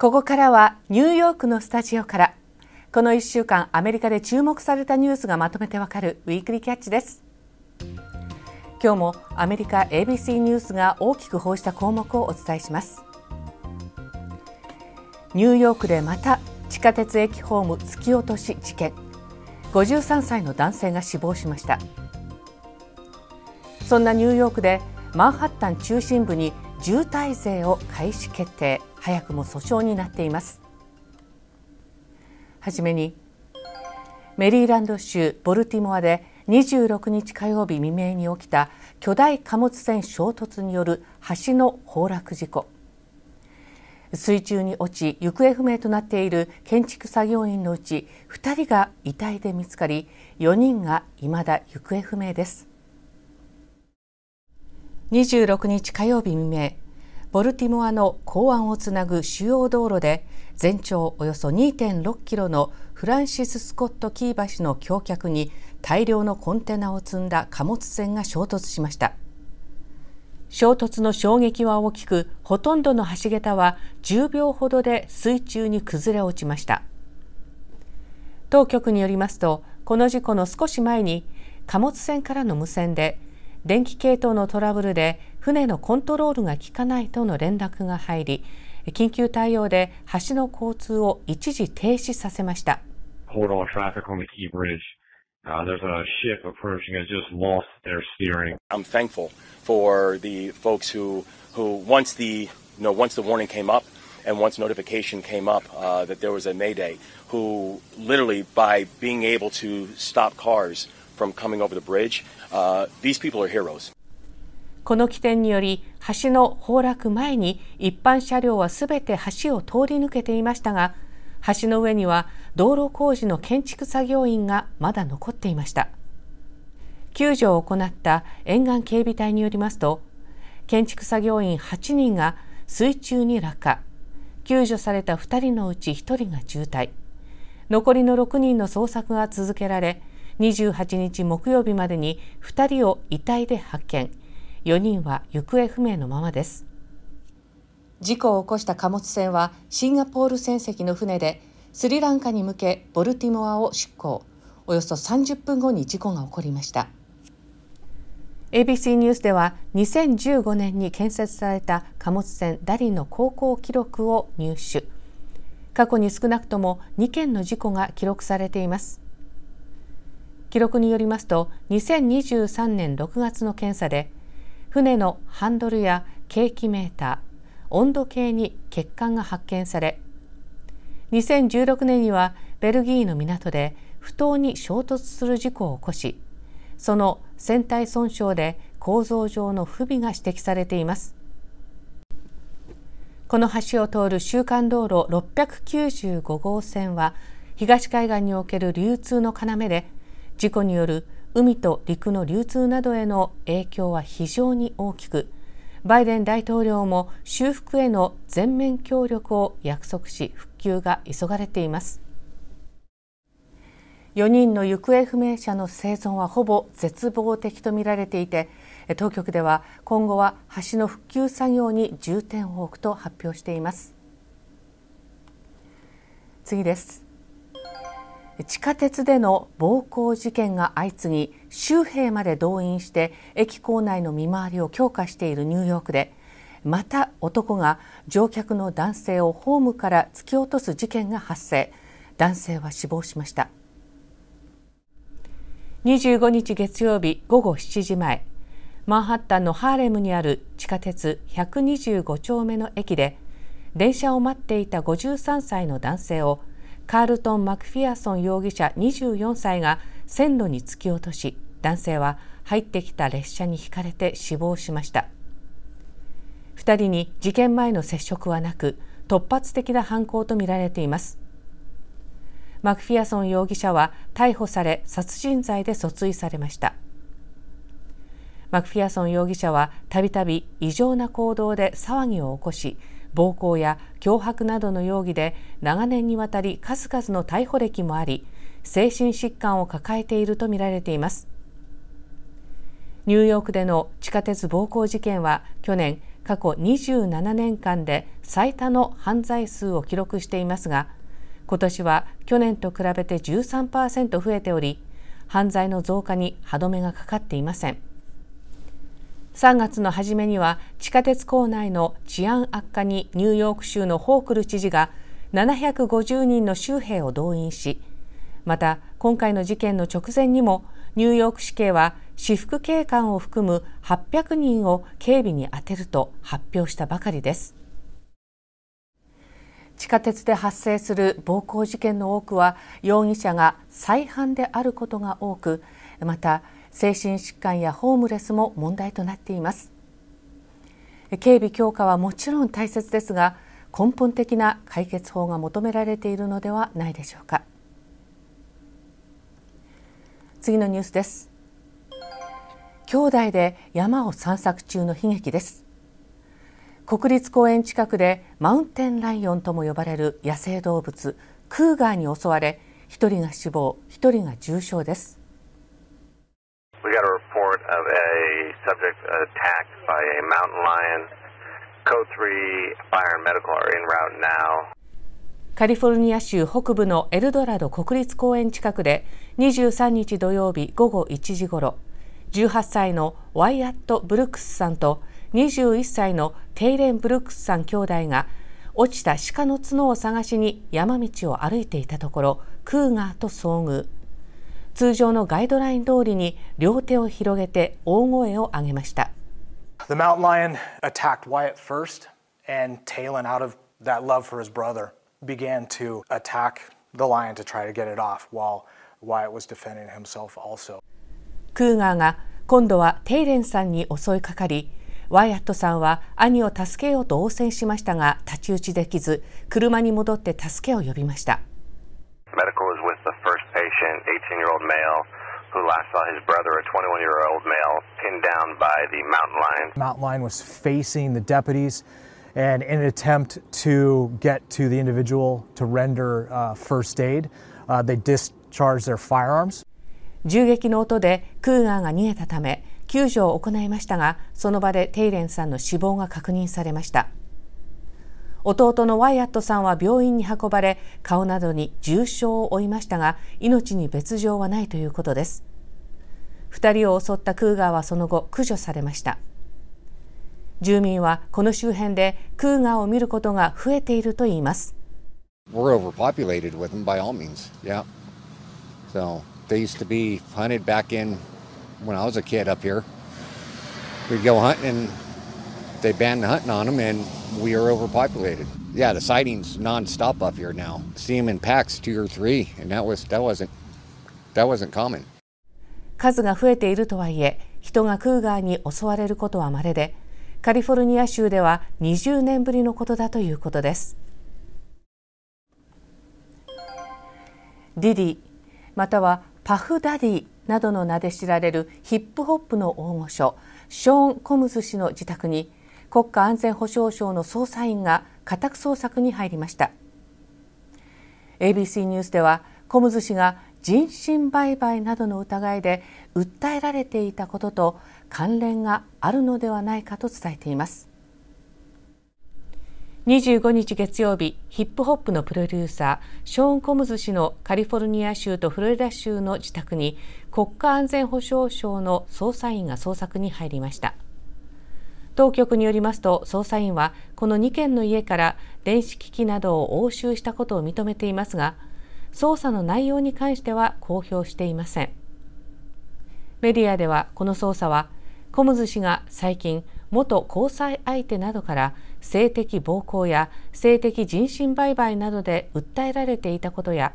ここからはニューヨークのスタジオからこの1週間アメリカで注目されたニュースがまとめてわかるウィークリーキャッチです今日もアメリカ ABC ニュースが大きく報じた項目をお伝えしますニューヨークでまた地下鉄駅ホーム突き落とし事件53歳の男性が死亡しましたそんなニューヨークでマンハッタン中心部に渋滞税を開始決定早くも訴訟になっていますはじめにメリーランド州ボルティモアで26日火曜日未明に起きた巨大貨物船衝突による橋の崩落事故水中に落ち行方不明となっている建築作業員のうち2人が遺体で見つかり4人がいまだ行方不明です26日火曜日未明ボルティモアの港湾をつなぐ主要道路で全長およそ2.6キロのフランシス・スコット・キー橋の橋脚に大量のコンテナを積んだ貨物船が衝突しました衝突の衝撃は大きくほとんどの橋桁は10秒ほどで水中に崩れ落ちました当局によりますとこの事故の少し前に貨物船からの無線で電気系統のトラブルで船のコントロールが効かないとの連絡が入り緊急対応で橋の交通を一時停止させました。Uh, there's a ship approaching that just lost their steering. I'm thankful for the folks who, who once the, you know, once the warning came up and once notification came up uh, that there was a mayday, who literally by being able to stop cars from coming over the bridge. Uh, these people are heroes. この起点により橋の崩落前に一般車両はすべて橋を通り抜けていましたが橋の上には道路工事の建築作業員がまだ残っていました救助を行った沿岸警備隊によりますと建築作業員8人が水中に落下救助された2人のうち1人が渋滞残りの6人の捜索が続けられ28日木曜日までに2人を遺体で発見4人は行方不明のままです事故を起こした貨物船はシンガポール船籍の船でスリランカに向けボルティモアを出港およそ30分後に事故が起こりました ABC ニュースでは2015年に建設された貨物船ダリの航行記録を入手過去に少なくとも2件の事故が記録されています記録によりますと2023年6月の検査で船のハンドルや景気メーター温度計に欠陥が発見され2016年にはベルギーの港で不当に衝突する事故を起こしその船体損傷で構造上の不備が指摘されていますこの橋を通る週間道路695号線は東海岸における流通の要で事故による海と陸の流通などへの影響は非常に大きくバイデン大統領も修復への全面協力を約束し復旧が急がれています4人の行方不明者の生存はほぼ絶望的とみられていて当局では今後は橋の復旧作業に重点を置くと発表しています次です地下鉄での暴行事件が相次ぎ州兵まで動員して駅構内の見回りを強化しているニューヨークでまた男が乗客の男性をホームから突き落とす事件が発生男性は死亡しました25日月曜日午後7時前マンハッタンのハーレムにある地下鉄125丁目の駅で電車を待っていた53歳の男性をカールトン・マクフィアソン容疑者24歳が線路に突き落とし男性は入ってきた列車にひかれて死亡しました2人に事件前の接触はなく突発的な犯行とみられていますマクフィアソン容疑者は逮捕され殺人罪で訴追されましたマクフィアソン容疑者はたびたび異常な行動で騒ぎを起こし暴行や脅迫などの容疑で長年にわたり数々の逮捕歴もあり精神疾患を抱えているとみられていますニューヨークでの地下鉄暴行事件は去年過去27年間で最多の犯罪数を記録していますが今年は去年と比べて13%増えており犯罪の増加に歯止めがかかっていません3月の初めには地下鉄構内の治安悪化にニューヨーク州のホークル知事が750人の州兵を動員しまた今回の事件の直前にもニューヨーク市警は私服警官を含む800人を警備に充てると発表したばかりです地下鉄で発生する暴行事件の多くは容疑者が再犯であることが多くまた精神疾患やホームレスも問題となっています警備強化はもちろん大切ですが根本的な解決法が求められているのではないでしょうか次のニュースです兄弟で山を散策中の悲劇です国立公園近くでマウンテンライオンとも呼ばれる野生動物クーガーに襲われ一人が死亡一人が重傷です a subject attacked by a mountain lion. Code 3 fire and medical are en route now. カリフォルニア州北部のエルドラド国立公園近くで23日土曜日午後1時ごろ18歳のワイアット・ブルックスさんと21歳のテイレン・ブルックスさん兄弟が落ちた鹿の角を探しに山道を歩いていたところクーガーと遭遇通常のガイドライン通りに両手を広げて大声を上げました。The mountain lion attacked Wyatt first, and Talon, out of that love for his brother, began to attack the lion to try to get it off, while Wyatt was defending himself also. クーガーが今度はテイレンさんに襲いかかり、ワイアットさんは兄を助けようと応戦しましたが、太刀打ちできず、車に戻って助けを呼びました。Medical patient, 18 year old male, who last saw his brother, a 21 year old male, pinned down by the mountain lion. Mountain lion was facing the deputies, and in an attempt to get to the individual to render uh, first aid, uh, they discharged their firearms. 銃撃の音でクーガーが逃げたため救助を行いましたがその場でテイレンさんの死亡が確認されました。弟のワイアットさんは病院に運ばれ顔などに重傷を負いましたが命に別状はないということです2人を襲ったクーガーはその後駆除されました住民はこの周辺でクーガーを見ることが増えているといいます we are overpopulated. Yeah, the sightings nonstop up here now. See them in packs, two or three, and that was that wasn't that wasn't common. 数が増えているとはいえ、人がクーガーに襲われることは稀で、カリフォルニア州では20年ぶりのことだということです。ディディ、またはパフダディなどの名で知られるヒップホップの大御所、ショーン・コムズ氏の自宅に国家安全保障省の捜査員が家宅捜索に入りました ABC ニュースではコムズ氏が人身売買などの疑いで訴えられていたことと関連があるのではないかと伝えています25日月曜日ヒップホップのプロデューサーショーン・コムズ氏のカリフォルニア州とフロリダ州の自宅に国家安全保障省の捜査員が捜索に入りました当局によりますと捜査員はこの2件の家から電子機器などを押収したことを認めていますが捜査の内容に関しては公表していませんメディアではこの捜査はコムズ氏が最近元交際相手などから性的暴行や性的人身売買などで訴えられていたことや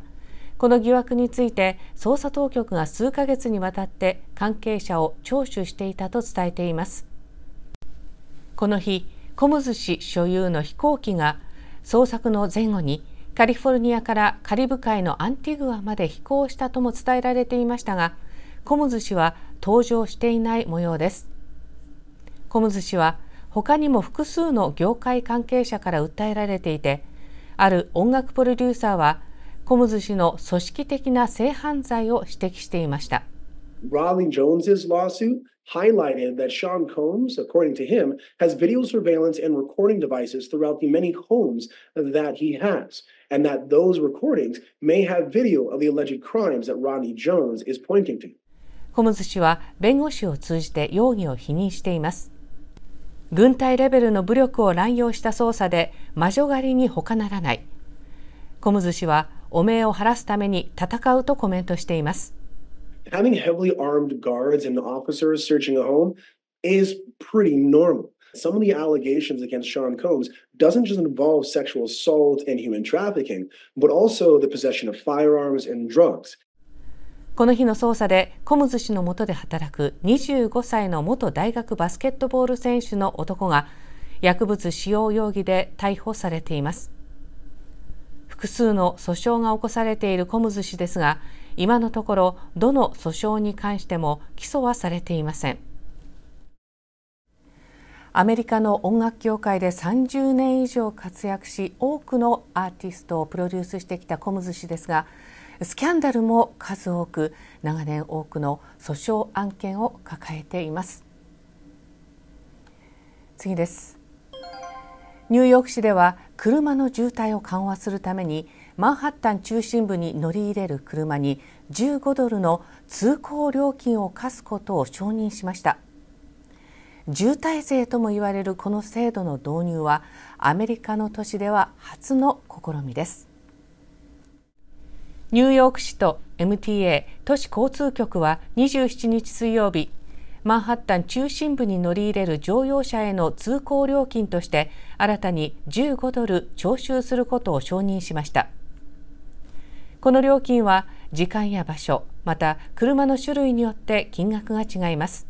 この疑惑について捜査当局が数ヶ月にわたって関係者を聴取していたと伝えていますこの日コムズ氏所有の飛行機が捜索の前後にカリフォルニアからカリブ海のアンティグアまで飛行したとも伝えられていましたがコムズ氏は搭乗していない模様ですコムズ氏は他にも複数の業界関係者から訴えられていてある音楽プロデューサーはコムズ氏の組織的な性犯罪を指摘していました。Rolling j o lawsuit highlighted that Sean Combs, according to him, has video surveillance and recording devices throughout the many homes that he has, and that those recordings may have video of the alleged crimes that Rodney Jones is pointing to. コムズ氏は弁護士を通じて容疑を否認しています。軍隊レベルの武力を乱用した捜査で魔女狩りに他ならない。コムズ氏は汚名を晴らすために戦うとコメントしています。having heavily armed guards and officers searching a home is pretty normal. Some of the allegations against Sean Combs doesn't just involve sexual assault and human trafficking, but also the possession of firearms and drugs. この日の捜査でコムズ氏の下で働く25歳の元大学バスケットボール選手の男が薬物使用容疑で逮捕されています複数の訴訟が起こされているコムズ氏ですが今のところどの訴訟に関しても起訴はされていませんアメリカの音楽業界で30年以上活躍し多くのアーティストをプロデュースしてきたコムズ氏ですがスキャンダルも数多く長年多くの訴訟案件を抱えています次ですニューヨーク市では車の渋滞を緩和するためにマンハッタン中心部に乗り入れる車に15ドルの通行料金を課すことを承認しました渋滞税とも言われるこの制度の導入はアメリカの都市では初の試みですニューヨーク市と MTA 都市交通局は27日水曜日マンハッタン中心部に乗り入れる乗用車への通行料金として新たに15ドル徴収することを承認しましたこの料金は時間や場所また車の種類によって金額が違います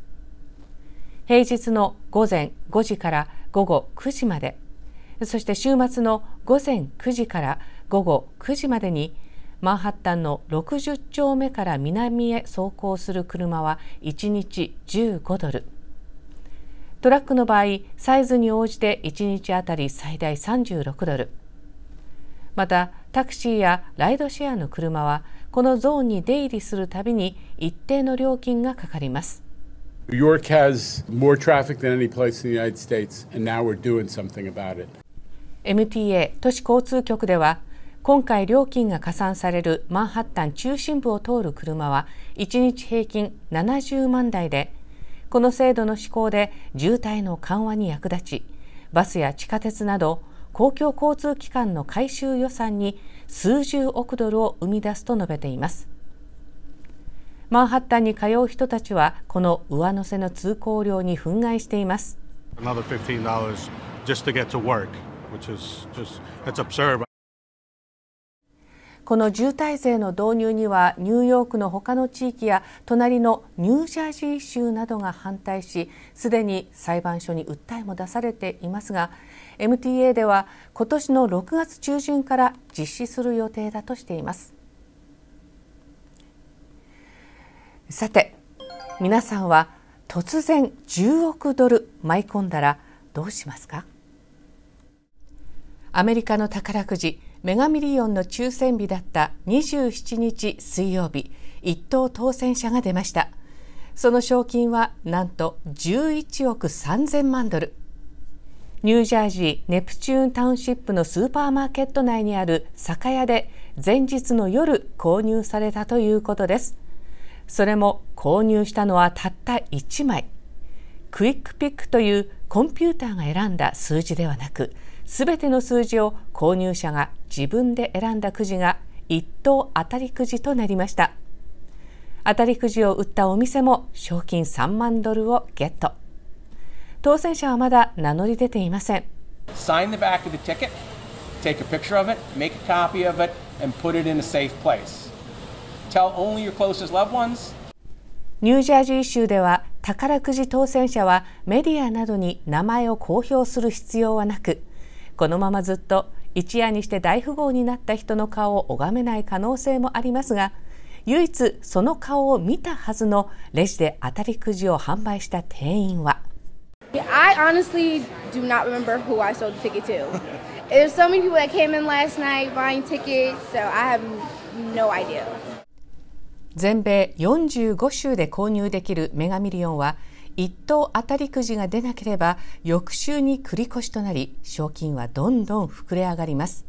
平日の午前5時から午後9時までそして週末の午前9時から午後9時までにマンハッタンの60丁目から南へ走行する車は1日15ドルトラックの場合サイズに応じて1日あたり最大36ドルまたタクシーやライドシェアの車はこのゾーンに出入りするたびに一定の料金がかかります。York has more traffic than any place in the United States, and now we're doing something about it. MTA 都市交通局では今回料金が加算されるマンハッタン中心部を通る車は1日平均70万台でこの制度の施行で渋滞の緩和に役立ちバスや地下鉄など公共交通機関の改修予算に数十億ドルを生み出すと述べていますマンハッタンに通う人たちはこの上乗せの通行料に憤慨していますこの渋滞税の導入にはニューヨークの他の地域や隣のニュージャージー州などが反対しすでに裁判所に訴えも出されていますが MTA では今年の6月中旬から実施する予定だとしていますさて皆さんは突然10億ドル舞い込んだらどうしますかアメリカの宝くじメガミリオンの抽選日だった27日水曜日一等当選者が出ましたその賞金はなんと11億3000万ドルニュージャージーネプチューンタウンシップのスーパーマーケット内にある酒屋で前日の夜購入されたということですそれも購入したのはたった1枚クイックピックというコンピューターが選んだ数字ではなくすべての数字を購入者が自分で選んだくじが一等当たりくじとなりました当たりくじを売ったお店も賞金3万ドルをゲット当選者はまだ名乗り出ていませんニュージャージー州では宝くじ当選者はメディアなどに名前を公表する必要はなくこのままずっと一夜にして大富豪になった人の顔を拝めない可能性もありますが唯一その顔を見たはずのレジで当たりくじを販売した店員は I honestly do not remember who I sold the ticket to. There's so many people that came in last night buying tickets, so I have no idea. 全米45州で購入できるメガミリオンは一等当たりくじが出なければ翌週に繰り越しとなり賞金はどんどん膨れ上がります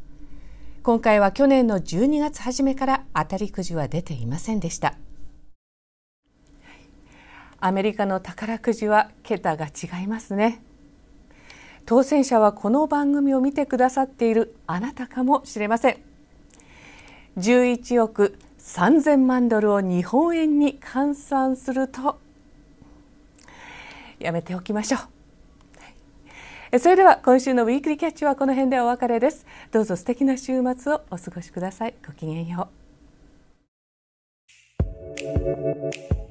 今回は去年の12月初めから当たりくじは出ていませんでしたアメリカの宝くじは桁が違いますね当選者はこの番組を見てくださっているあなたかもしれません11億3000万ドルを日本円に換算するとやめておきましょうそれでは今週のウィークリーキャッチはこの辺でお別れですどうぞ素敵な週末をお過ごしくださいごきげんよう